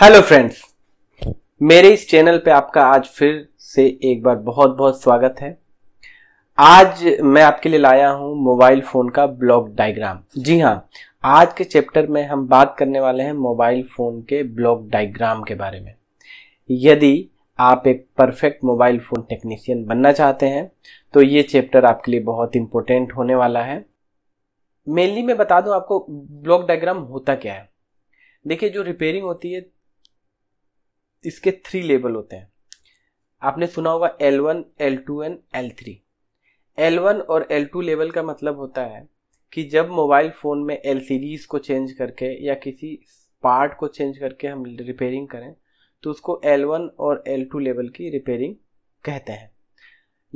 hello friends मेरे इस channel पे आपका आज फिर से एक बार बहुत बहुत स्वागत है आज मैं आपके लिए लाया हूं मोबाइल फ़ोन का ब्लॉक डायग्राम जी हाँ आज के चैप्टर में हम बात करने वाले हैं मोबाइल फ़ोन के ब्लॉक डायग्राम के बारे में यदि आप एक परफेक्ट मोबाइल फ़ोन टेक्नीशियन बनना चाहते हैं तो ये चैप्टर आपके लिए बहुत इंपॉर्टेंट होने वाला है मेनली मैं बता दूं आपको ब्लॉक डायग्राम होता क्या है देखिए जो रिपेयरिंग होती है इसके थ्री लेवल होते हैं आपने सुना होगा L one L two and L three L one और एल टू लेवल का मतलब होता है कि जब मोबाइल फ़ोन में एल सीरीज़ को चेंज करके या किसी पार्ट को चेंज करके हम रिपेयरिंग करें तो उसको एल वन और एल टू लेवल की रिपेयरिंग कहते हैं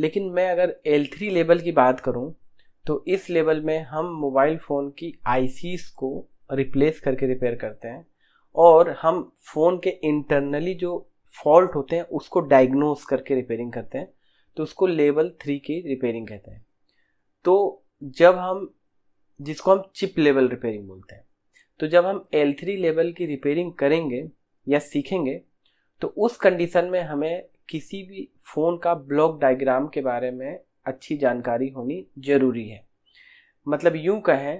लेकिन मैं अगर एल थ्री लेवल की बात करूं तो इस लेवल में हम मोबाइल फ़ोन की आईसीस को रिप्लेस करके रिपेयर करते हैं और हम फ़ोन के इंटरनली जो फॉल्ट होते हैं उसको डायग्नोस करके रिपेयरिंग करते हैं तो उसको लेवल थ्री की रिपेयरिंग कहते हैं तो जब हम जिसको हम चिप लेवल रिपेयरिंग बोलते हैं तो जब हम एल थ्री लेवल की रिपेयरिंग करेंगे या सीखेंगे तो उस कंडीशन में हमें किसी भी फ़ोन का ब्लॉक डायग्राम के बारे में अच्छी जानकारी होनी ज़रूरी है मतलब यूँ कहें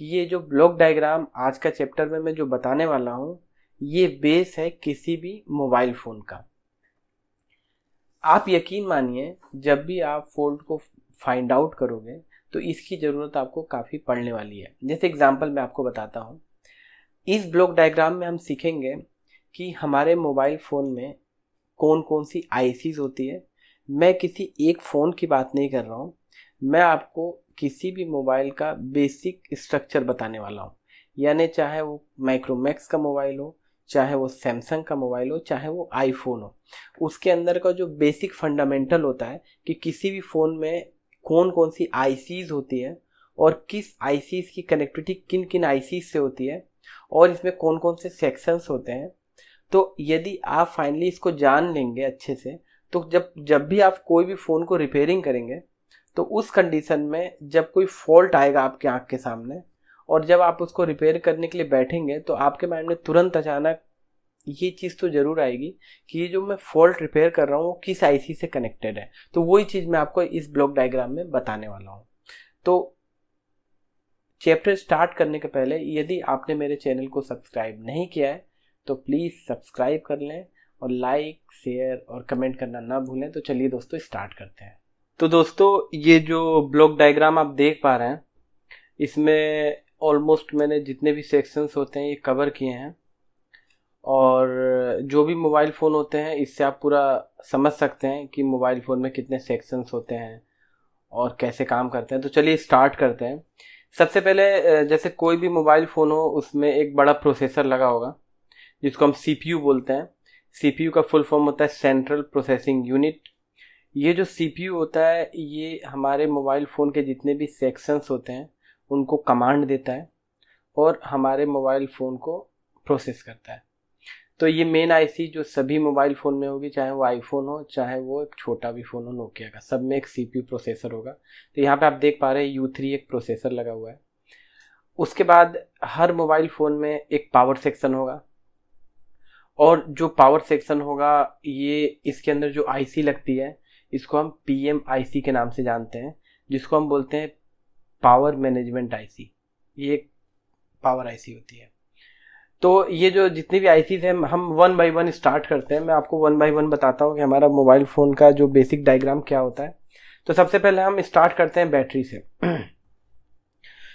कि ये जो ब्लॉक डायग्राम आज का चैप्टर में मैं जो बताने वाला हूँ ये बेस है किसी भी मोबाइल फ़ोन का आप यकीन मानिए जब भी आप फोल्ड को फाइंड आउट करोगे तो इसकी ज़रूरत आपको काफ़ी पड़ने वाली है जैसे एग्जाम्पल मैं आपको बताता हूँ इस ब्लॉक डायग्राम में हम सीखेंगे कि हमारे मोबाइल फ़ोन में कौन कौन सी आईसीज होती है मैं किसी एक फ़ोन की बात नहीं कर रहा हूँ मैं आपको किसी भी मोबाइल का बेसिक स्ट्रक्चर बताने वाला हूँ यानी चाहे वो माइक्रोमैक्स का मोबाइल हो चाहे वो सैमसंग का मोबाइल हो चाहे वो आईफोन हो उसके अंदर का जो बेसिक फंडामेंटल होता है कि किसी भी फ़ोन में कौन कौन सी आई होती है और किस आई की कनेक्टिविटी किन किन आई से होती है और इसमें कौन कौन से सेक्शंस होते हैं तो यदि आप फाइनली इसको जान लेंगे अच्छे से तो जब जब भी आप कोई भी फ़ोन को रिपेयरिंग करेंगे तो उस कंडीशन में जब कोई फॉल्ट आएगा आपके आँख के सामने और जब आप उसको रिपेयर करने के लिए बैठेंगे तो आपके माइंड में तुरंत अचानक ये चीज़ तो ज़रूर आएगी कि ये जो मैं फॉल्ट रिपेयर कर रहा हूँ वो किस आईसी से कनेक्टेड है तो वही चीज़ मैं आपको इस ब्लॉक डायग्राम में बताने वाला हूँ तो चैप्टर स्टार्ट करने के पहले यदि आपने मेरे चैनल को सब्सक्राइब नहीं किया है तो प्लीज़ सब्सक्राइब कर लें और लाइक शेयर और कमेंट करना ना भूलें तो चलिए दोस्तों स्टार्ट करते हैं तो दोस्तों ये जो ब्लॉक डायग्राम आप देख पा रहे हैं इसमें ऑलमोस्ट मैंने जितने भी सेक्शंस होते हैं ये कवर किए हैं और जो भी मोबाइल फ़ोन होते हैं इससे आप पूरा समझ सकते हैं कि मोबाइल फ़ोन में कितने सेक्शंस होते हैं और कैसे काम करते हैं तो चलिए स्टार्ट करते हैं सबसे पहले जैसे कोई भी मोबाइल फ़ोन हो उसमें एक बड़ा प्रोसेसर लगा होगा जिसको हम सी बोलते हैं सी का फुल फॉर्म होता है सेंट्रल प्रोसेसिंग यूनिट ये जो सी होता है ये हमारे मोबाइल फ़ोन के जितने भी सेक्शंस होते हैं उनको कमांड देता है और हमारे मोबाइल फ़ोन को प्रोसेस करता है तो ये मेन आईसी जो सभी मोबाइल फ़ोन में होगी चाहे वो आईफोन हो चाहे वो एक छोटा भी फ़ोन हो नोकिया का सब में एक सीपीयू प्रोसेसर होगा तो यहाँ पे आप देख पा रहे हैं यू थ्री एक प्रोसेसर लगा हुआ है उसके बाद हर मोबाइल फ़ोन में एक पावर सेक्शन होगा और जो पावर सेक्शन होगा ये इसके अंदर जो आईसी लगती है इसको हम पी के नाम से जानते हैं जिसको हम बोलते हैं पावर मैनेजमेंट आईसी ये एक पावर आईसी होती है तो ये जो जितनी भी आईसीज हैं हम वन बाई वन स्टार्ट करते हैं मैं आपको वन बाई वन बताता हूँ कि हमारा मोबाइल फ़ोन का जो बेसिक डायग्राम क्या होता है तो सबसे पहले हम स्टार्ट करते हैं बैटरी से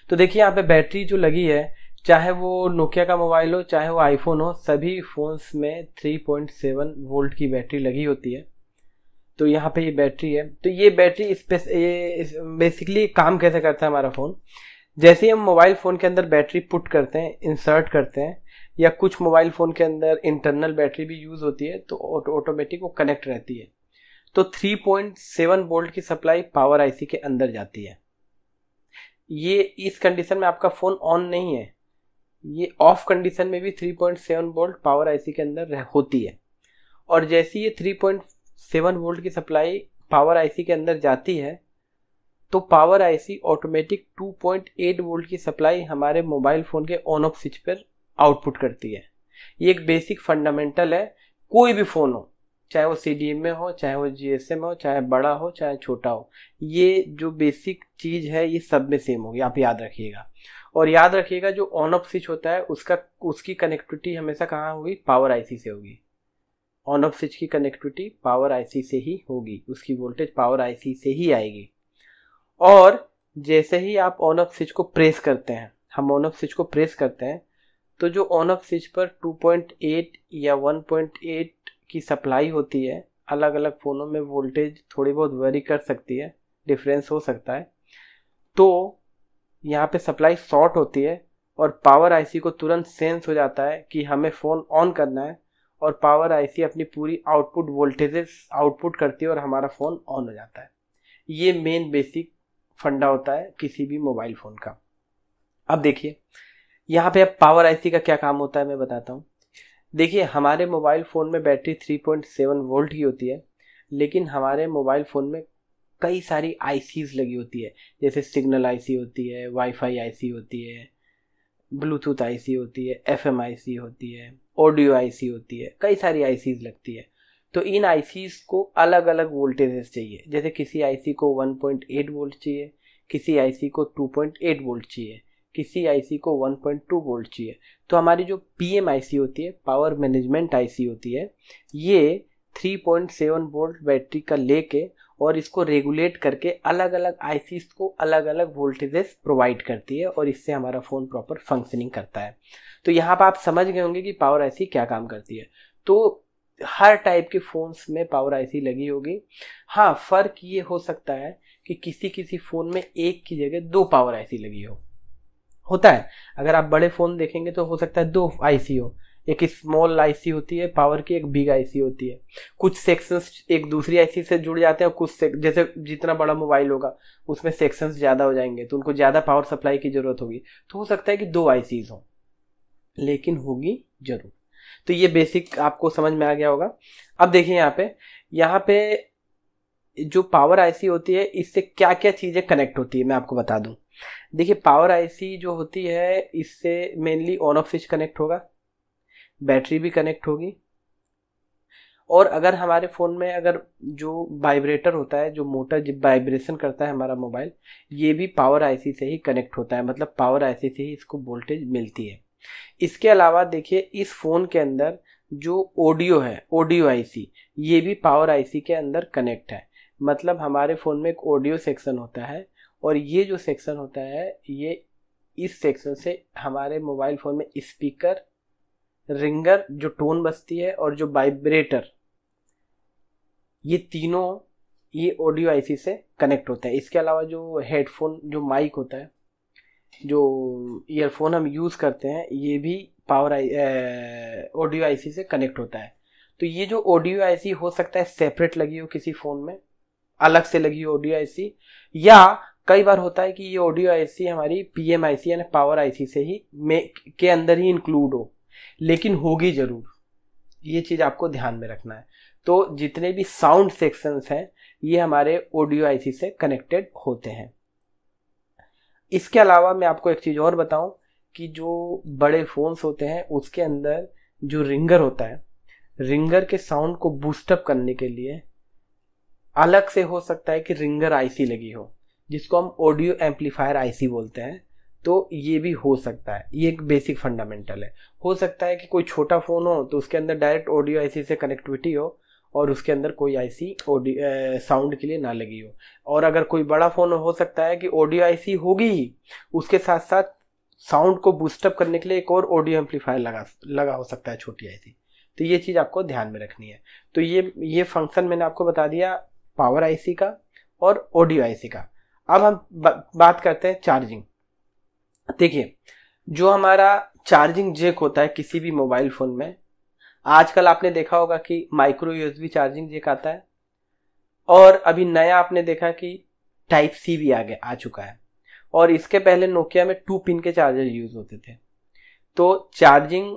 तो देखिए यहाँ पे बैटरी जो लगी है चाहे वो नोकिया का मोबाइल हो चाहे वो आईफोन हो सभी फ़ोन्स में 3.7 वोल्ट की बैटरी लगी होती है तो यहाँ पे ये बैटरी है तो ये बैटरी इस ये बेसिकली काम कैसे करता है हमारा फ़ोन जैसे हम मोबाइल फ़ोन के अंदर बैटरी पुट करते हैं इंसर्ट करते हैं या कुछ मोबाइल फ़ोन के अंदर इंटरनल बैटरी भी यूज़ होती है तो ऑटोमेटिक वो कनेक्ट रहती है तो 3.7 वोल्ट की सप्लाई पावर आईसी के अंदर जाती है ये इस कंडीशन में आपका फ़ोन ऑन नहीं है ये ऑफ कंडीशन में भी 3.7 वोल्ट पावर आईसी के अंदर होती है और जैसे ये 3.7 सेवन वोल्ट की सप्लाई पावर आईसी के अंदर जाती है तो पावर आईसी ऑटोमेटिक 2.8 वोल्ट की सप्लाई हमारे मोबाइल फ़ोन के ऑन ऑफ स्विच पर आउटपुट करती है ये एक बेसिक फंडामेंटल है कोई भी फ़ोन हो चाहे वो सी में हो चाहे वो जी में हो चाहे बड़ा हो चाहे छोटा हो ये जो बेसिक चीज़ है ये सब में सेम होगी आप याद रखिएगा और याद रखिएगा जो ऑन ऑफ स्विच होता है उसका उसकी कनेक्टिविटी हमेशा कहाँ होगी पावर आईसी से होगी ऑन ऑफ स्विच की कनेक्टिविटी पावर आईसी से ही होगी उसकी वोल्टेज पावर आईसी से ही आएगी और जैसे ही आप ऑन ऑफ स्विच को प्रेस करते हैं हम ऑन ऑफ स्विच को प्रेस करते हैं तो जो ऑन ऑफ स्विच पर 2.8 या 1.8 की सप्लाई होती है अलग अलग फ़ोनों में वोल्टेज थोड़ी बहुत वेरी कर सकती है डिफरेंस हो सकता है तो यहाँ पे सप्लाई शॉर्ट होती है और पावर आईसी को तुरंत सेंस हो जाता है कि हमें फ़ोन ऑन करना है और पावर आईसी अपनी पूरी आउटपुट वोल्टेजेस आउटपुट करती है और हमारा फ़ोन ऑन हो जाता है ये मेन बेसिक फंडा होता है किसी भी मोबाइल फ़ोन का अब देखिए यहाँ पे अब पावर आईसी का क्या काम होता है मैं बताता हूँ देखिए हमारे मोबाइल फ़ोन में बैटरी 3.7 वोल्ट की होती है लेकिन हमारे मोबाइल फ़ोन में कई सारी आई लगी होती है जैसे सिग्नल आई होती है वाईफाई आईसी होती है ब्लूटूथ आई होती है एफ़ होती है ऑडियो आईसी होती है कई सारी आईसीज लगती है तो इन आईसीज को अलग अलग वोल्टेजेस चाहिए जैसे किसी आईसी को 1.8 वोल्ट चाहिए किसी आईसी को 2.8 वोल्ट चाहिए किसी आईसी को 1.2 वोल्ट चाहिए तो हमारी जो पी एम होती है पावर मैनेजमेंट आईसी होती है ये 3.7 वोल्ट बैटरी का लेके और इसको रेगुलेट करके अलग अलग आई को अलग अलग वोल्टेजेस प्रोवाइड करती है और इससे हमारा फ़ोन प्रॉपर फंक्शनिंग करता है तो यहाँ पर आप समझ गए होंगे कि पावर आई क्या काम करती है तो हर टाइप के फ़ोन्स में पावर आईसी लगी होगी हाँ फ़र्क ये हो सकता है कि किसी किसी फ़ोन में एक की जगह दो पावर आईसी लगी हो होता है अगर आप बड़े फ़ोन देखेंगे तो हो सकता है दो आईसी हो एक स्मॉल आईसी होती है पावर की एक बिग आईसी होती है कुछ सेक्शंस एक दूसरी आईसी से जुड़ जाते हैं और कुछ से, जैसे जितना बड़ा मोबाइल होगा उसमें सेक्शंस ज़्यादा हो जाएंगे तो उनको ज़्यादा पावर सप्लाई की ज़रूरत होगी तो हो सकता है कि दो आईसीज हों लेकिन होगी ज़रूर तो ये बेसिक आपको समझ में आ गया होगा अब देखिए यहाँ पे यहाँ पे जो पावर आईसी होती है इससे क्या क्या चीज़ें कनेक्ट होती है मैं आपको बता दूँ देखिए पावर आईसी जो होती है इससे mainly on off switch connect होगा बैटरी भी कनेक्ट होगी और अगर हमारे फ़ोन में अगर जो वाइब्रेटर होता है जो मोटर जब वाइब्रेशन करता है हमारा मोबाइल ये भी पावर आईसी से ही कनेक्ट होता है मतलब पावर आईसी से ही इसको वोल्टेज मिलती है इसके अलावा देखिए इस फ़ोन के अंदर जो ऑडियो है ऑडियो आईसी ये भी पावर आईसी के अंदर कनेक्ट है मतलब हमारे फ़ोन में एक ऑडियो सेक्शन होता है और ये जो सेक्शन होता है ये इस सेक्शन से हमारे मोबाइल फ़ोन में स्पीकर रिंगर जो टोन बजती है और जो वाइब्रेटर ये तीनों ये ऑडियो आईसी से कनेक्ट होता है इसके अलावा जो हेडफोन जो माइक होता है जो ईयरफोन हम यूज़ करते हैं ये भी पावर आई ऑडियो आईसी से कनेक्ट होता है तो ये जो ऑडियो आईसी हो सकता है सेपरेट लगी हो किसी फ़ोन में अलग से लगी हो ऑडियो आईसी या कई बार होता है कि ये ऑडियो आईसी हमारी पीएमआईसी यानी पावर आईसी से ही के अंदर ही इंक्लूड हो लेकिन होगी ज़रूर ये चीज़ आपको ध्यान में रखना है तो जितने भी साउंड सेक्शंस हैं ये हमारे ऑडियो आईसी से कनेक्टेड होते हैं इसके अलावा मैं आपको एक चीज़ और बताऊं कि जो बड़े फ़ोन्स होते हैं उसके अंदर जो रिंगर होता है रिंगर के साउंड को बूस्टअप करने के लिए अलग से हो सकता है कि रिंगर आईसी लगी हो जिसको हम ऑडियो एम्पलीफायर आईसी बोलते हैं तो ये भी हो सकता है ये एक बेसिक फंडामेंटल है हो सकता है कि कोई छोटा फ़ोन हो तो उसके अंदर डायरेक्ट ऑडियो आईसी से कनेक्टिविटी हो और उसके अंदर कोई आईसी ऑडियो साउंड के लिए ना लगी हो और अगर कोई बड़ा फ़ोन हो सकता है कि ऑडियो आईसी होगी ही उसके साथ साथ साउंड को बूस्टअप करने के लिए एक और ऑडियो एम्पलीफायर लगा लगा हो सकता है छोटी आईसी तो ये चीज़ आपको ध्यान में रखनी है तो ये ये फंक्शन मैंने आपको बता दिया पावर आईसी का और ऑडियो आईसी का अब हम बा, बात करते हैं चार्जिंग देखिए जो हमारा चार्जिंग जेक होता है किसी भी मोबाइल फ़ोन में आजकल आपने देखा होगा कि माइक्रो यूएसबी चार्जिंग जेक आता है और अभी नया आपने देखा कि टाइप सी भी आ गया आ चुका है और इसके पहले नोकिया में टू पिन के चार्जर यूज़ होते थे तो चार्जिंग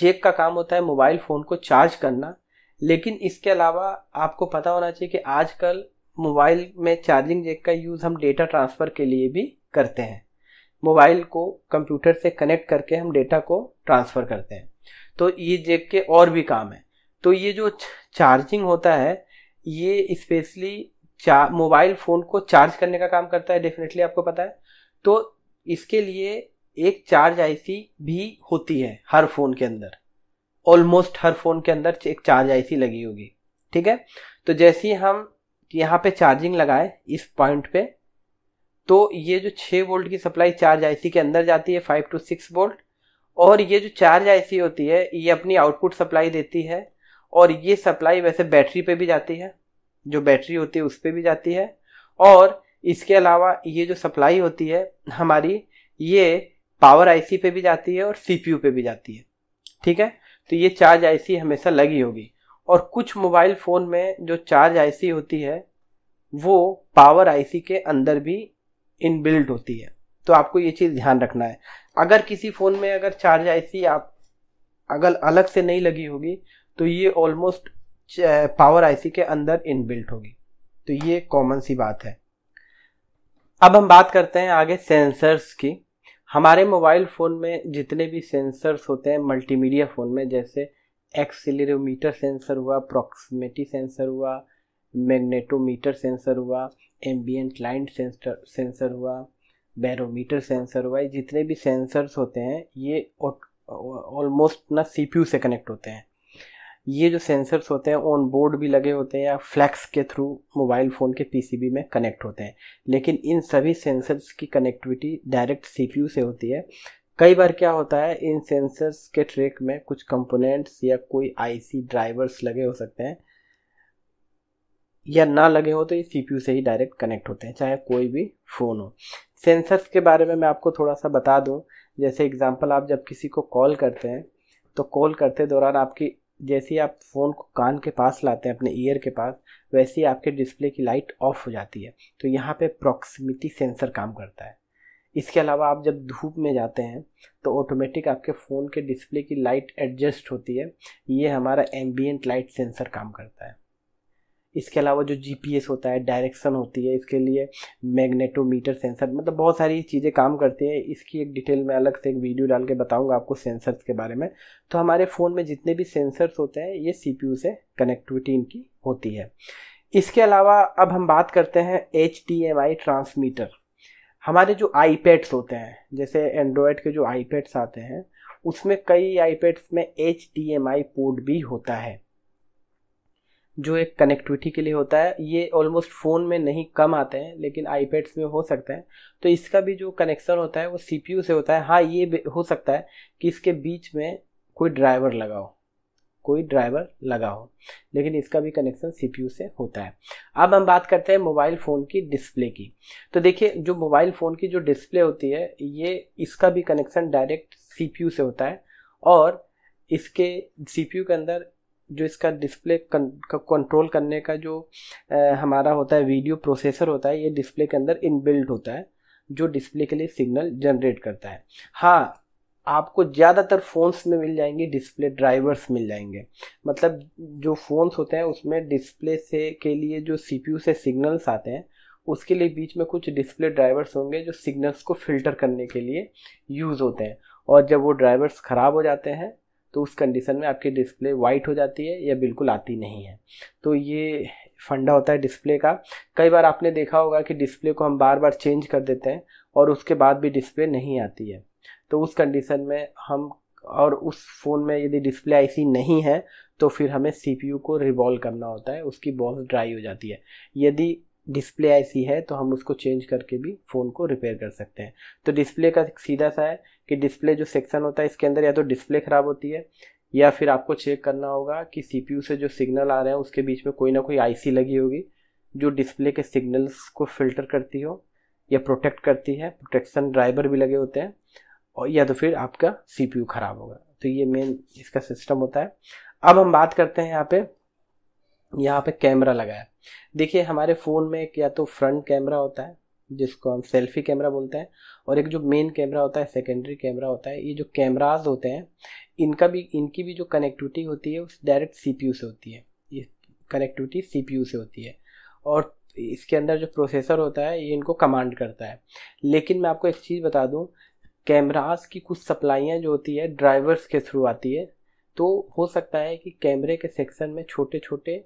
जेक का काम होता है मोबाइल फ़ोन को चार्ज करना लेकिन इसके अलावा आपको पता होना चाहिए कि आजकल मोबाइल में चार्जिंग जेक का यूज़ हम डेटा ट्रांसफ़र के लिए भी करते हैं मोबाइल को कंप्यूटर से कनेक्ट करके हम डेटा को ट्रांसफ़र करते हैं तो ये जेब के और भी काम है तो ये जो चार्जिंग होता है ये स्पेशली मोबाइल फ़ोन को चार्ज करने का काम करता है डेफिनेटली आपको पता है तो इसके लिए एक चार्ज आईसी भी होती है हर फ़ोन के अंदर ऑलमोस्ट हर फ़ोन के अंदर एक चार्ज आईसी लगी होगी ठीक है तो जैसे ही हम यहाँ पे चार्जिंग लगाए इस पॉइंट पे तो ये जो छः वोल्ट की सप्लाई चार्ज आईसी के अंदर जाती है फाइव टू सिक्स वोल्ट और ये जो चार्ज आईसी होती है ये अपनी आउटपुट सप्लाई देती है और ये सप्लाई वैसे बैटरी पे भी जाती है जो बैटरी होती है उस पर भी जाती है और इसके अलावा ये जो सप्लाई होती है हमारी ये पावर आईसी पे भी जाती है और सीपीयू पे भी जाती है ठीक है तो ये चार्ज आईसी हमेशा लगी होगी और कुछ मोबाइल फ़ोन में जो चार्ज आईसी होती है वो पावर आईसी के अंदर भी इन बिल्ड होती है तो आपको ये चीज़ ध्यान रखना है अगर किसी फ़ोन में अगर चार्ज आईसी आप अगर अलग से नहीं लगी होगी तो ये ऑलमोस्ट पावर आईसी के अंदर इनबिल्ट होगी तो ये कॉमन सी बात है अब हम बात करते हैं आगे सेंसर्स की हमारे मोबाइल फ़ोन में जितने भी सेंसर्स होते हैं मल्टीमीडिया फ़ोन में जैसे एक्सिलेरोमीटर सेंसर हुआ प्रॉक्सिमिटी सेंसर हुआ मैग्नेटोमीटर सेंसर हुआ एम्बियंट लाइट सेंसर सेंसर हुआ बैरोमीटर सेंसर हुआ जितने भी सेंसर्स होते हैं ये ऑलमोस्ट ना सीपीयू से कनेक्ट होते हैं ये जो सेंसर्स होते हैं ऑन बोर्ड भी लगे होते हैं या फ्लैक्स के थ्रू मोबाइल फ़ोन के पीसीबी में कनेक्ट होते हैं लेकिन इन सभी सेंसर्स की कनेक्टिविटी डायरेक्ट सीपीयू से होती है कई बार क्या होता है इन सेंसर्स के ट्रैक में कुछ कंपोनेंट्स या कोई आईसी ड्राइवर्स लगे हो सकते हैं या ना लगे हो तो ये सी से ही डायरेक्ट कनेक्ट होते हैं चाहे कोई भी फ़ोन हो सेंसर्स के बारे में मैं आपको थोड़ा सा बता दूं जैसे एग्जांपल आप जब किसी को कॉल करते हैं तो कॉल करते दौरान आपकी जैसे ही आप फ़ोन को कान के पास लाते हैं अपने ईयर के पास वैसे ही आपके डिस्प्ले की लाइट ऑफ हो जाती है तो यहाँ पे प्रॉक्सिमिटी सेंसर काम करता है इसके अलावा आप जब धूप में जाते हैं तो ऑटोमेटिक आपके फ़ोन के डिस्प्ले की लाइट एडजस्ट होती है ये हमारा एम्बियट लाइट सेंसर काम करता है इसके अलावा जो जी होता है डायरेक्शन होती है इसके लिए मैग्नेटोमीटर सेंसर मतलब बहुत सारी चीज़ें काम करती हैं इसकी एक डिटेल में अलग से एक वीडियो डाल के बताऊंगा आपको सेंसर्स के बारे में तो हमारे फ़ोन में जितने भी सेंसर्स होते हैं ये सी से कनेक्टिविटी इनकी होती है इसके अलावा अब हम बात करते हैं एच ट्रांसमीटर हमारे जो आई होते हैं जैसे एंड्रॉयड के जो आई आते हैं उसमें कई आई में एच पोर्ट भी होता है जो एक कनेक्टिविटी के लिए होता है ये ऑलमोस्ट फ़ोन में नहीं कम आते हैं लेकिन आईपैड्स में हो सकते हैं तो इसका भी जो कनेक्शन होता है वो सीपीयू से होता है हाँ ये हो सकता है कि इसके बीच में कोई ड्राइवर लगाओ कोई ड्राइवर लगा हो लेकिन इसका भी कनेक्शन सीपीयू से होता है अब हम बात करते हैं मोबाइल फ़ोन की डिस्प्ले की तो देखिए जो मोबाइल फ़ोन की जो डिस्प्ले होती है ये इसका भी कनेक्शन डायरेक्ट सीपीयू से होता है और इसके सीपीयू के अंदर जो इसका डिस्प्ले कंट्रोल करने का जो आ, हमारा होता है वीडियो प्रोसेसर होता है ये डिस्प्ले के अंदर इनबिल्ट होता है जो डिस्प्ले के लिए सिग्नल जनरेट करता है हाँ आपको ज़्यादातर फ़ोन्स में मिल जाएंगे डिस्प्ले ड्राइवर्स मिल जाएंगे मतलब जो फ़ोन्स होते हैं उसमें डिस्प्ले से के लिए जो सीपीयू से सिग्नल्स आते हैं उसके लिए बीच में कुछ डिस्प्ले ड्राइवर्स होंगे जो सिग्नल्स को फिल्टर करने के लिए यूज़ होते हैं और जब वो ड्राइवर्स ख़राब हो जाते हैं तो उस कंडीशन में आपकी डिस्प्ले वाइट हो जाती है या बिल्कुल आती नहीं है तो ये फंडा होता है डिस्प्ले का कई बार आपने देखा होगा कि डिस्प्ले को हम बार बार चेंज कर देते हैं और उसके बाद भी डिस्प्ले नहीं आती है तो उस कंडीशन में हम और उस फ़ोन में यदि डिस्प्ले आईसी नहीं है तो फिर हमें सीपीयू को रिवॉल्व करना होता है उसकी बॉस ड्राई हो जाती है यदि डिस्प्ले आईसी है तो हम उसको चेंज करके भी फ़ोन को रिपेयर कर सकते हैं तो डिस्प्ले का सीधा सा है कि डिस्प्ले जो सेक्शन होता है इसके अंदर या तो डिस्प्ले ख़राब होती है या फिर आपको चेक करना होगा कि सीपीयू से जो सिग्नल आ रहे हैं उसके बीच में कोई ना कोई आईसी लगी होगी जो डिस्प्ले के सिग्नल्स को फिल्टर करती हो या प्रोटेक्ट करती है प्रोटेक्शन ड्राइवर भी लगे होते हैं और या तो फिर आपका सीपीयू ख़राब होगा तो ये मेन इसका सिस्टम होता है अब हम बात करते हैं यहाँ पे यहाँ पे कैमरा लगा है देखिए हमारे फ़ोन में एक या तो फ्रंट कैमरा होता है जिसको हम सेल्फी कैमरा बोलते हैं और एक जो मेन कैमरा होता है सेकेंडरी कैमरा होता है ये जो कैमराज होते हैं इनका भी इनकी भी जो कनेक्टिविटी होती है उस डायरेक्ट सी से होती है ये कनेक्टिविटी सी से होती है और इसके अंदर जो प्रोसेसर होता है ये इनको कमांड करता है लेकिन मैं आपको एक चीज़ बता दूँ कैमराज की कुछ सप्लाइयाँ जो होती है ड्राइवर्स के थ्रू आती है तो हो सकता है कि कैमरे के सेक्शन में छोटे छोटे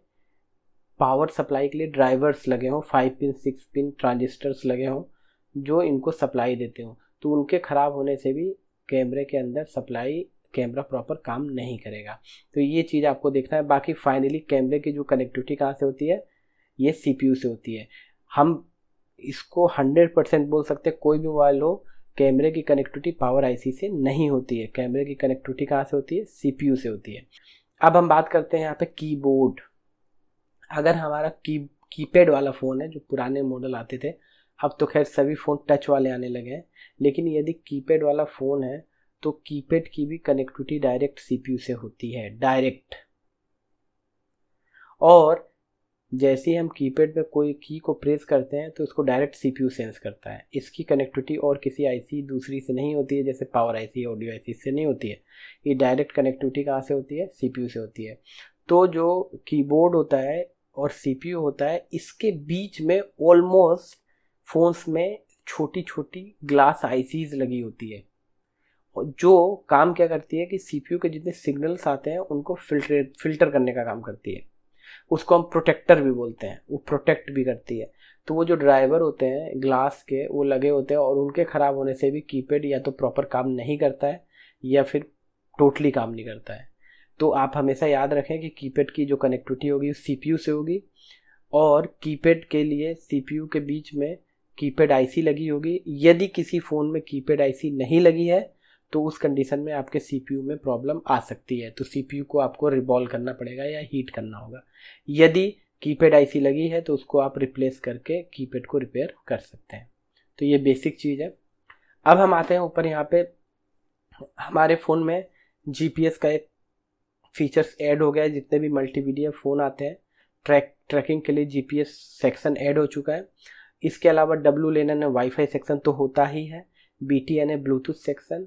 पावर सप्लाई के लिए ड्राइवर्स लगे हों five pin six pin transistors लगे हों जो इनको सप्लाई देते हों तो उनके ख़राब होने से भी कैमरे के अंदर सप्लाई कैमरा प्रॉपर काम नहीं करेगा तो ये चीज़ आपको देखना है बाकी फाइनली कैमरे की जो कनेक्टिविटी कहाँ से होती है ये सी से होती है हम इसको हंड्रेड परसेंट बोल सकते हैं कोई भी मोबाइल हो कैमरे की कनेक्टिविटी पावर आईसी से नहीं होती है कैमरे की कनेक्टिविटी कहाँ से होती है सीपीयू से होती है अब हम बात करते हैं यहाँ पे कीबोर्ड अगर हमारा की कीपैड वाला फ़ोन है जो पुराने मॉडल आते थे अब तो खैर सभी फ़ोन टच वाले आने लगे हैं लेकिन यदि कीपैड वाला फ़ोन है तो कीपैड की भी कनेक्टिविटी डायरेक्ट सीपीयू से होती है डायरेक्ट और जैसे ही हम कीपैड में कोई की को प्रेस करते हैं तो उसको डायरेक्ट सीपीयू सेंस करता है इसकी कनेक्टिविटी और किसी आईसी दूसरी से नहीं होती है जैसे पावर आईसी ऑडियो आईसी से नहीं होती है ये डायरेक्ट कनेक्टिविटी कहाँ से होती है सीपीयू से होती है तो जो कीबोर्ड होता है और सीपीयू होता है इसके बीच में ऑलमोस्ट फोन्स में छोटी छोटी ग्लास आईसीज लगी होती है और जो काम क्या करती है कि सीपीयू के जितने सिग्नल्स आते हैं उनको फिल्टर फिल्टर करने का काम करती है उसको हम प्रोटेक्टर भी बोलते हैं वो प्रोटेक्ट भी करती है तो वो जो ड्राइवर होते हैं ग्लास के वो लगे होते हैं और उनके ख़राब होने से भी कीपैड या तो प्रॉपर काम नहीं करता है या फिर टोटली काम नहीं करता है तो आप हमेशा याद रखें कि कीपैड की जो कनेक्टिविटी होगी सीपीयू से होगी और कीपैड के लिए सीपीयू के बीच में कीपैड आईसी लगी होगी यदि किसी फ़ोन में कीपैड आईसी नहीं लगी है तो उस कंडीशन में आपके सीपीयू में प्रॉब्लम आ सकती है तो सीपीयू को आपको रिबॉल्व करना पड़ेगा या हीट करना होगा यदि कीपैड आईसी लगी है तो उसको आप रिप्लेस करके कीपैड को रिपेयर कर सकते हैं तो ये बेसिक चीज़ है अब हम आते हैं ऊपर यहाँ पे हमारे फ़ोन में जीपीएस का एक फीचर्स ऐड हो गया है जितने भी मल्टीमीडिया फ़ोन आते हैं ट्रैक ट्रैकिंग के लिए जीपीएस सेक्शन ऐड हो चुका है इसके अलावा WLAN and wifi section तो होता ही है B T and a Bluetooth section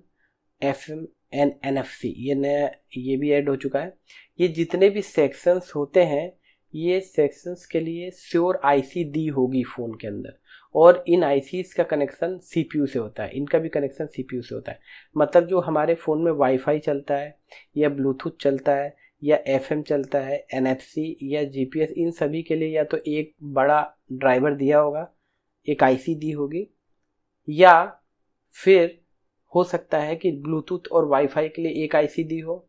F M and N F C ये नया ये भी ऐड हो चुका है ये जितने भी सेक्शंस होते हैं ये सेक्शंस के लिए श्योर सी दी होगी फ़ोन के अंदर और इन आई का कनेक्शन सी से होता है इनका भी कनेक्शन सी से होता है मतलब जो हमारे फ़ोन में वाईफाई चलता है या ब्लूटूथ चलता है या एफ चलता है एन या जी इन सभी के लिए या तो एक बड़ा ड्राइवर दिया होगा एक आईसी दी होगी या फिर हो सकता है कि ब्लूटूथ और वाईफाई के लिए एक आईसी दी हो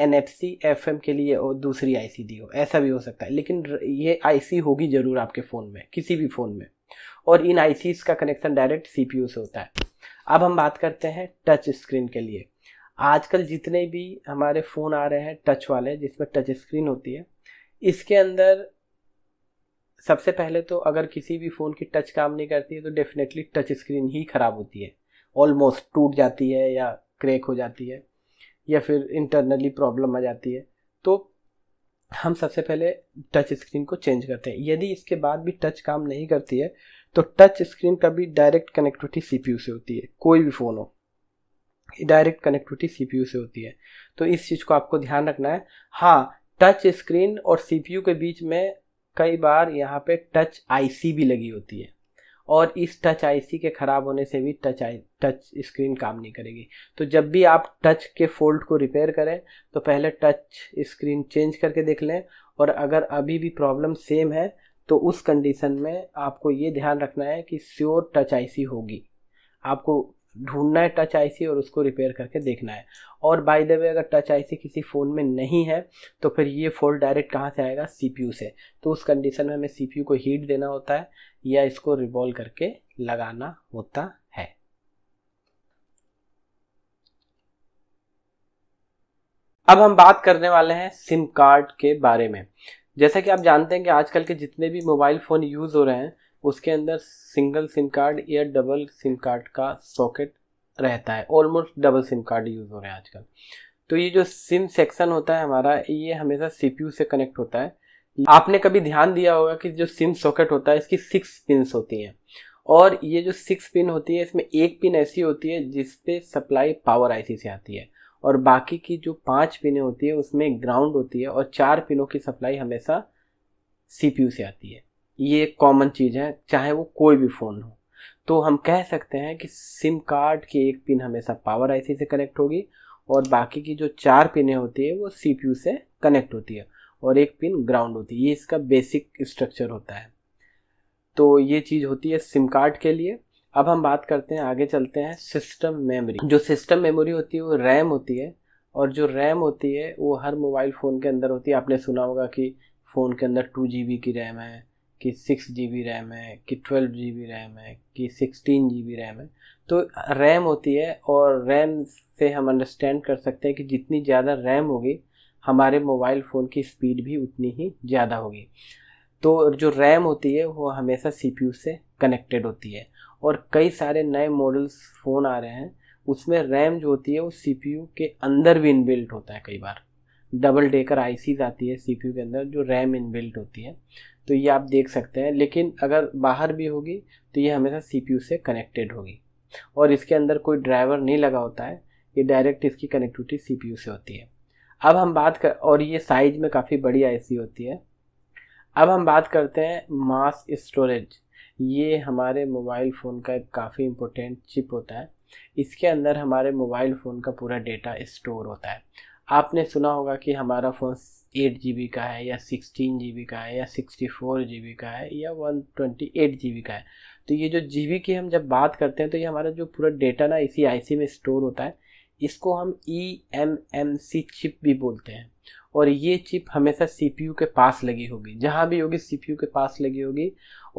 N F C F M के लिए और दूसरी सी दी हो ऐसा भी हो सकता है लेकिन ये सी होगी ज़रूर आपके फ़ोन में किसी भी फ़ोन में और इन आईसीज का कनेक्शन डायरेक्ट सीपीयू से होता है अब हम बात करते हैं टच स्क्रीन के लिए आजकल जितने भी हमारे फ़ोन आ रहे हैं टच वाले जिसमें टच स्क्रीन होती है इसके अंदर सबसे पहले तो अगर किसी भी फ़ोन की टच काम नहीं करती है तो डेफिनेटली टच स्क्रीन ही ख़राब होती है ऑलमोस्ट टूट जाती है या क्रैक हो जाती है या फिर इंटरनली प्रॉब्लम आ जाती है तो हम सबसे पहले टच स्क्रीन को चेंज करते हैं यदि इसके बाद भी टच काम नहीं करती है तो टच स्क्रीन का भी डायरेक्ट कनेक्टिविटी सीपीयू से होती है कोई भी फ़ोन हो डायरेक्ट कनेक्टिविटी सीपीयू से होती है तो इस चीज़ को आपको ध्यान रखना है हाँ टच स्क्रीन और सीपीयू के बीच में कई बार यहाँ पे टच आईसी भी लगी होती है और इस टच आईसी के ख़राब होने से भी टच आई टच स्क्रीन काम नहीं करेगी तो जब भी आप टच के फोल्ड को रिपेयर करें तो पहले टच स्क्रीन चेंज करके देख लें और अगर अभी भी प्रॉब्लम सेम है तो उस कंडीशन में आपको ये ध्यान रखना है कि श्योर टच आईसी होगी आपको ढूंढना है टच आईसी और उसको रिपेयर करके देखना है और बाय द वे अगर टच आईसी किसी फ़ोन में नहीं है तो फिर ये फ़ोल्ड डायरेक्ट कहाँ से आएगा सीपीयू से तो उस कंडीशन में हमें सीपीयू को हीट देना होता है या इसको रिवॉल्व करके लगाना होता है अब हम बात करने वाले हैं सिम कार्ड के बारे में जैसा कि आप जानते हैं कि आजकल के जितने भी मोबाइल फ़ोन यूज़ हो रहे हैं उसके अंदर सिंगल सिम कार्ड या डबल सिम कार्ड का सॉकेट रहता है almost double SIM card use हो रहे हैं आजकल तो ये जो सिम सेक्शन होता है हमारा ये हमेशा सीपीयू से कनेक्ट होता है आपने कभी ध्यान दिया होगा कि जो सिम सॉकेट होता है इसकी सिक्स पिन होती हैं और ये जो सिक्स पिन होती है इसमें एक पिन ऐसी होती है जिसपे सप्लाई पावर आईसी से आती है और बाकी की जो पांच पिनें होती है उसमें एक ग्राउंड होती है और चार पिनों की सप्लाई हमेशा सीपीयू से आती है ये एक कॉमन चीज़ है चाहे वो कोई भी फ़ोन हो तो हम कह सकते हैं कि सिम कार्ड की एक पिन हमेशा पावर आईसी से कनेक्ट होगी और बाकी की जो चार पिनें होती है वो सीपीयू से कनेक्ट होती है और एक पिन ग्राउंड होती है ये इसका बेसिक स्ट्रक्चर होता है तो ये चीज़ होती है सिम कार्ड के लिए अब हम बात करते हैं आगे चलते हैं सिस्टम मेमोरी जो सिस्टम मेमोरी होती है वो रैम होती है और जो रैम होती है वो हर मोबाइल फ़ोन के अंदर होती है आपने सुना होगा कि फ़ोन के अंदर टू जी की रैम है कि सिक्स जी बी रैम है कि ट्वेल्व जी बी रैम है कि सिक्सटीन जी बी रैम है तो रैम होती है और रैम से हम अंडरस्टैंड कर सकते हैं कि जितनी ज़्यादा रैम होगी हमारे मोबाइल फ़ोन की स्पीड भी उतनी ही ज़्यादा होगी तो जो रैम होती है वो हमेशा सी से कनेक्टेड होती है और कई सारे नए मॉडल्स फ़ोन आ रहे हैं उसमें रैम जो होती है वो सी के अंदर भी इनबिल्ट होता है कई बार डबल डेकर आई आती है सी के अंदर जो रैम इनबिल्ट होती है तो ये आप देख सकते हैं लेकिन अगर बाहर भी होगी तो ये हमेशा सी से कनेक्टेड होगी और इसके अंदर कोई ड्राइवर नहीं लगा होता है ये डायरेक्ट इसकी कनेक्टिविटी सी से होती है अब हम बात कर और ये साइज में काफ़ी बड़ी आई होती है अब हम बात करते हैं मास स्टोरेज ये हमारे मोबाइल फ़ोन का एक काफ़ी इम्पोर्टेंट चिप होता है इसके अंदर हमारे मोबाइल फ़ोन का पूरा डेटा स्टोर होता है आपने सुना होगा कि हमारा फ़ोन एट जी का है या सिक्सटीन जी का है या सिक्सटी फोर जी का है या वन ट्वेंटी एट जी का है तो ये जो जी की हम जब बात करते हैं तो ये हमारा जो पूरा डेटा ना इसी आईसी में स्टोर होता है इसको हम E M M C chip भी बोलते हैं और ये चिप हमेशा सीपीयू के पास लगी होगी जहाँ भी होगी सीपीयू के पास लगी होगी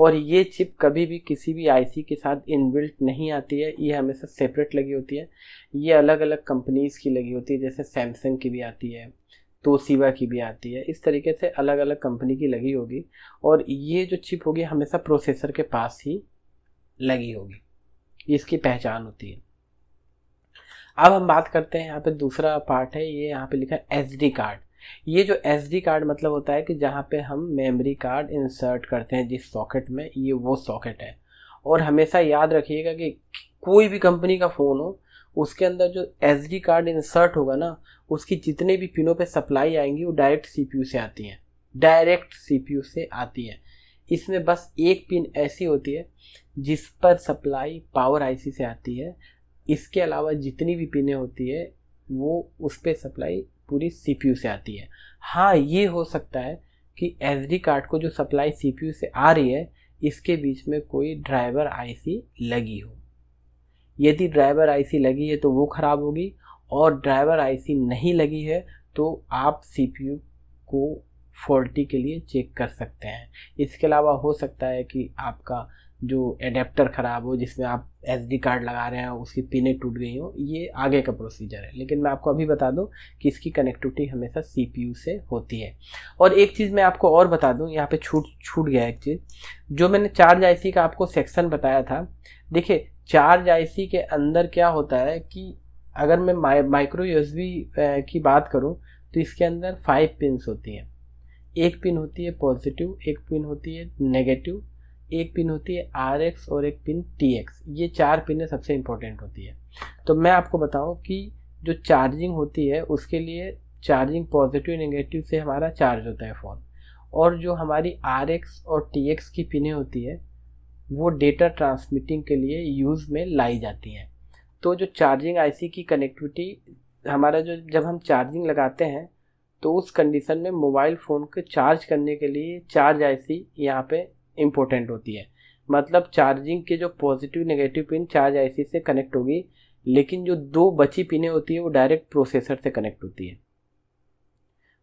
और ये चिप कभी भी किसी भी आईसी के साथ इनबिल्ट नहीं आती है ये हमेशा सेपरेट लगी होती है ये अलग अलग कंपनीज़ की लगी होती है जैसे सैमसंग की भी आती है तोसीबा की भी आती है इस तरीके से अलग अलग कंपनी की लगी होगी और ये जो चिप होगी हमेशा प्रोसेसर के पास ही लगी होगी इसकी पहचान होती है अब हम बात करते हैं यहाँ पे दूसरा पार्ट है ये यहाँ पे लिखा है एस कार्ड ये जो एस कार्ड मतलब होता है कि जहाँ पे हम मेमोरी कार्ड इंसर्ट करते हैं जिस सॉकेट में ये वो सॉकेट है और हमेशा याद रखिएगा कि कोई भी कंपनी का फ़ोन हो उसके अंदर जो एस कार्ड इंसर्ट होगा ना उसकी जितने भी पिनों पे सप्लाई आएंगी वो डायरेक्ट यू से आती हैं डायरेक्ट यू से आती हैं इसमें बस एक पिन ऐसी होती है जिस पर सप्लाई पावर आईसी से आती है इसके अलावा जितनी भी पिनें होती है वो उस पर सप्लाई पूरी सीपीयू से आती है हाँ ये हो सकता है कि एस कार्ड को जो सप्लाई सीपीयू से आ रही है इसके बीच में कोई ड्राइवर आईसी लगी हो यदि ड्राइवर आईसी लगी है तो वो ख़राब होगी और ड्राइवर आईसी नहीं लगी है तो आप सीपीयू को फॉल्टी के लिए चेक कर सकते हैं इसके अलावा हो सकता है कि आपका जो एडेप्टर ख़राब हो जिसमें आप एस कार्ड लगा रहे हैं उसकी पिने टूट गई हो ये आगे का प्रोसीजर है लेकिन मैं आपको अभी बता दूं कि इसकी कनेक्टिविटी हमेशा सी से होती है और एक चीज़ मैं आपको और बता दूं यहाँ पे छूट छूट गया एक चीज़ जो मैंने चार्ज सी का आपको सेक्शन बताया था देखिए चार्ज सी के अंदर क्या होता है कि अगर मैं माइ माइक्रो बी की बात करूँ तो इसके अंदर फाइव पिन होती हैं एक पिन होती है पॉजिटिव एक पिन होती है नेगेटिव एक पिन होती है आर एक्स और एक पिन टी एक्स ये चार पिनें सबसे इम्पोर्टेंट होती है तो मैं आपको बताऊँ कि जो चार्जिंग होती है उसके लिए चार्जिंग पॉजिटिव नेगेटिव से हमारा चार्ज होता है फ़ोन और जो हमारी आर एक्स और टी एक्स की पिनें होती है वो डेटा ट्रांसमिटिंग के लिए यूज़ में लाई जाती हैं तो जो चार्जिंग आईसी की कनेक्टिविटी हमारा जो जब हम चार्जिंग लगाते हैं तो उस कंडीशन में मोबाइल फ़ोन को चार्ज करने के लिए चार्ज आईसी यहाँ पर इम्पोर्टेंट होती है मतलब चार्जिंग के जो positive negative pin charge IC से कनेक्ट होगी लेकिन जो दो बची पिनें होती है वो डायरेक्ट प्रोसेसर से कनेक्ट होती है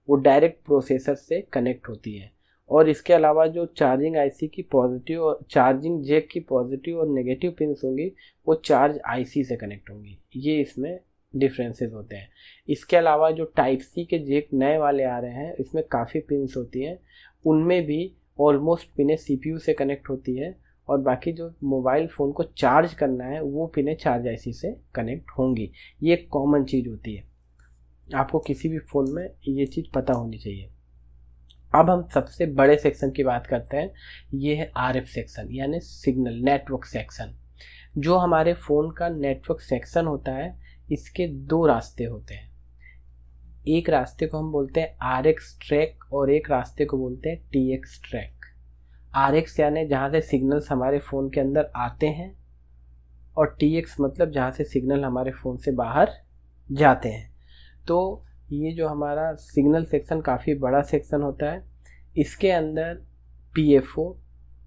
वो डायरेक्ट प्रोसेसर से कनेक्ट होती है और इसके अलावा जो चार्जिंग आईसी की पॉजिटिव और चार्जिंग जेक की पॉजिटिव और नेगेटिव पिन होंगी वो चार्ज आईसी से कनेक्ट होंगी ये इसमें डिफरेंसेस होते हैं इसके अलावा जो टाइप सी के जेक नए वाले आ रहे हैं इसमें काफ़ी पिन होती हैं उनमें भी ऑलमोस्ट पिने सी से कनेक्ट होती है और बाकी जो मोबाइल फ़ोन को चार्ज करना है वो पिने चार्ज आईसी से कनेक्ट होंगी ये एक कॉमन चीज़ होती है आपको किसी भी फ़ोन में ये चीज़ पता होनी चाहिए अब हम सबसे बड़े सेक्शन की बात करते हैं ये है आर सेक्शन यानी सिग्नल नेटवर्क सेक्शन जो हमारे फ़ोन का नेटवर्क सेक्शन होता है इसके दो रास्ते होते हैं एक रास्ते को हम बोलते हैं आर एक्स ट्रैक और एक रास्ते को बोलते हैं T X track R X यानी जहाँ से सिग्नल्स हमारे फ़ोन के अंदर आते हैं और टी एक्स मतलब जहाँ से सिग्नल हमारे फ़ोन से बाहर जाते हैं तो ये जो हमारा सिग्नल सेक्शन काफ़ी बड़ा सेक्शन होता है इसके अंदर P F O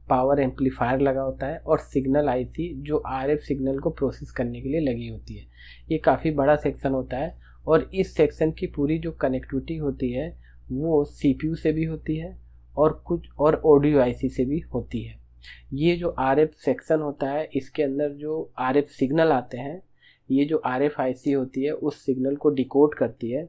power amplifier लगा होता है और सिग्नल आई सी जो आर एफ सिग्नल को प्रोसेस करने के लिए लगी होती है ये काफ़ी बड़ा सेक्शन होता है और इस सेक्शन की पूरी जो कनेक्टिविटी होती है वो सी से भी होती है और कुछ और ऑडियो आई से भी होती है ये जो एफ सेक्शन होता है इसके अंदर जो एफ सिग्नल आते हैं ये जो आर एफ आई सी होती है उस सिग्नल को डिकोड करती है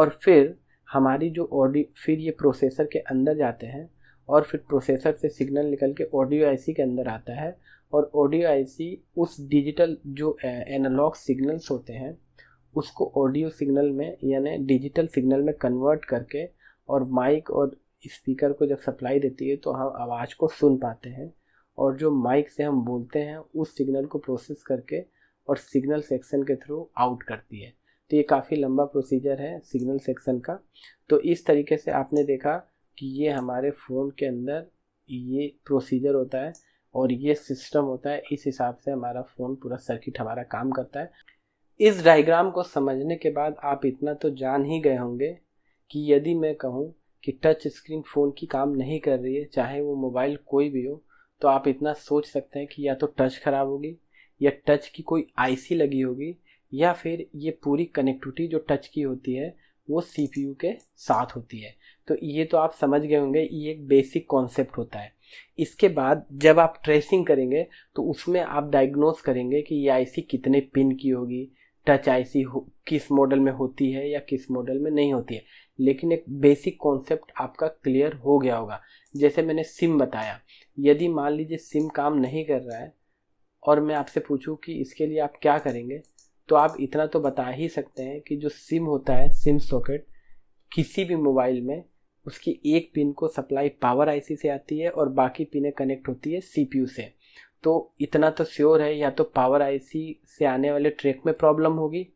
और फिर हमारी जो ऑडियो फिर ये प्रोसेसर के अंदर जाते हैं और फिर प्रोसेसर से सिग्नल निकल के ऑडियो आईसी के अंदर आता है और ऑडियो आईसी उस डिजिटल जो एनालॉग सिग्नल्स होते हैं उसको ऑडियो सिग्नल में यानी डिजिटल सिग्नल में कन्वर्ट करके और माइक और स्पीकर को जब सप्लाई देती है तो हम आवाज़ को सुन पाते हैं और जो माइक से हम बोलते हैं उस सिग्नल को प्रोसेस करके और सिग्नल सेक्शन के थ्रू आउट करती है तो ये काफ़ी लंबा प्रोसीजर है सिग्नल सेक्शन का तो इस तरीके से आपने देखा कि ये हमारे फ़ोन के अंदर ये प्रोसीजर होता है और ये सिस्टम होता है इस हिसाब से हमारा फ़ोन पूरा सर्किट हमारा काम करता है इस डायग्राम को समझने के बाद आप इतना तो जान ही गए होंगे कि यदि मैं कहूँ कि टच स्क्रीन फ़ोन की काम नहीं कर रही है चाहे वो मोबाइल कोई भी हो तो आप इतना सोच सकते हैं कि या तो टच ख़राब होगी या टच की कोई आईसी लगी होगी या फिर ये पूरी कनेक्टिविटी जो टच की होती है वो सीपीयू के साथ होती है तो ये तो आप समझ गए होंगे ये एक बेसिक कॉन्सेप्ट होता है इसके बाद जब आप ट्रेसिंग करेंगे तो उसमें आप डायग्नोस करेंगे कि ये आईसी कितने पिन की होगी टच आईसी किस मॉडल में होती है या किस मॉडल में नहीं होती है लेकिन एक बेसिक कॉन्सेप्ट आपका क्लियर हो गया होगा जैसे मैंने सिम बताया यदि मान लीजिए सिम काम नहीं कर रहा है और मैं आपसे पूछूं कि इसके लिए आप क्या करेंगे तो आप इतना तो बता ही सकते हैं कि जो सिम होता है सिम सॉकेट किसी भी मोबाइल में उसकी एक पिन को सप्लाई पावर आईसी से आती है और बाकी पिनें कनेक्ट होती है सीपीयू से तो इतना तो श्योर है या तो पावर आईसी से आने वाले ट्रैक में प्रॉब्लम होगी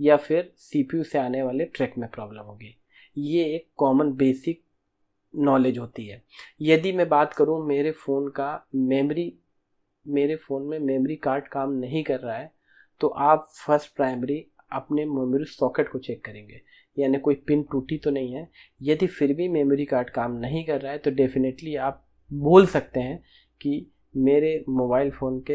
या फिर सीपीयू से आने वाले ट्रैक में प्रॉब्लम होगी ये एक कॉमन बेसिक नॉलेज होती है यदि मैं बात करूँ मेरे फ़ोन का मेमोरी मेरे फ़ोन में मेमोरी कार्ड काम नहीं कर रहा है तो आप फर्स्ट प्राइमरी अपने मेमोरी सॉकेट को चेक करेंगे यानी कोई पिन टूटी तो नहीं है यदि फिर भी मेमोरी कार्ड काम नहीं कर रहा है तो डेफिनेटली आप बोल सकते हैं कि मेरे मोबाइल फ़ोन के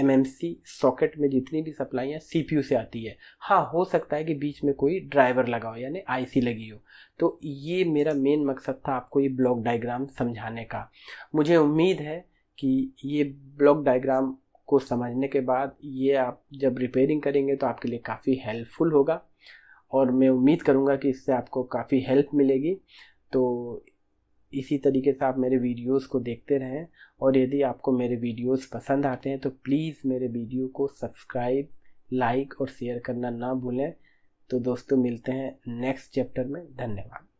एम एम सी सॉकेट में जितनी भी सप्लाई है सी से आती है हाँ हो सकता है कि बीच में कोई ड्राइवर लगा हो यानी आई सी लगी हो तो ये मेरा मेन मकसद था आपको ये ब्लॉक डायग्राम समझाने का मुझे उम्मीद है कि ये ब्लॉक डायग्राम को समझने के बाद ये आप जब रिपेयरिंग करेंगे तो आपके लिए काफ़ी हेल्पफुल होगा और मैं उम्मीद करूँगा कि इससे आपको काफ़ी हेल्प मिलेगी तो इसी तरीके से आप मेरे वीडियोस को देखते रहें और यदि आपको मेरे वीडियोस पसंद आते हैं तो प्लीज़ मेरे वीडियो को सब्सक्राइब लाइक और शेयर करना ना भूलें तो दोस्तों मिलते हैं नेक्स्ट चैप्टर में धन्यवाद